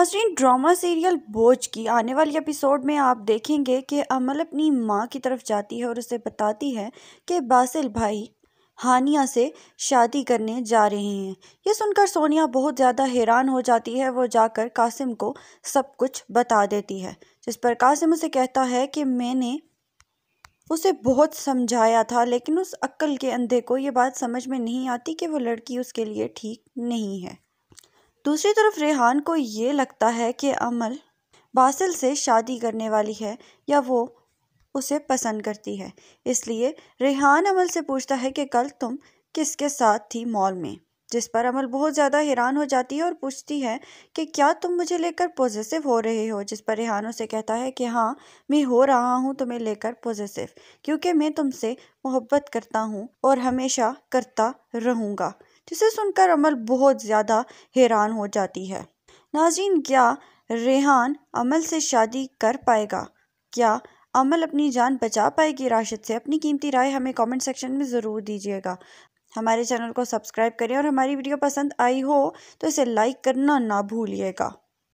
नाजरीन drama serial बोझ की आने वाली एपिसोड में आप देखेंगे कि अमल अपनी माँ की तरफ जाती है और उसे बताती है कि बासिल भाई हानिया से शादी करने जा रहे हैं यह सुनकर सोनिया बहुत ज़्यादा हैरान हो जाती है वो जाकर कासिम को सब कुछ बता देती है जिस पर कासिम उसे कहता है कि मैंने उसे बहुत समझाया था लेकिन उस अक्ल के अंधे को ये बात समझ में नहीं आती कि वो लड़की उसके लिए ठीक नहीं है दूसरी तरफ रेहान को ये लगता है कि अमल बासिल से शादी करने वाली है या वो उसे पसंद करती है इसलिए रेहान अमल से पूछता है कि कल तुम किसके साथ थी मॉल में जिस पर अमल बहुत ज़्यादा हैरान हो जाती है और पूछती है कि क्या तुम मुझे लेकर पॉजिटिव हो रहे हो जिस पर रेहान उसे कहता है कि हाँ मैं हो रहा हूँ तुम्हें लेकर पॉजिटिव क्योंकि मैं तुमसे मोहब्बत करता हूँ और हमेशा करता रहूँगा जिसे सुनकर अमल बहुत ज़्यादा हैरान हो जाती है नाजीन क्या रेहान अमल से शादी कर पाएगा क्या अमल अपनी जान बचा पाएगी राशिद से अपनी कीमती राय हमें कमेंट सेक्शन में ज़रूर दीजिएगा हमारे चैनल को सब्सक्राइब करें और हमारी वीडियो पसंद आई हो तो इसे लाइक करना ना भूलिएगा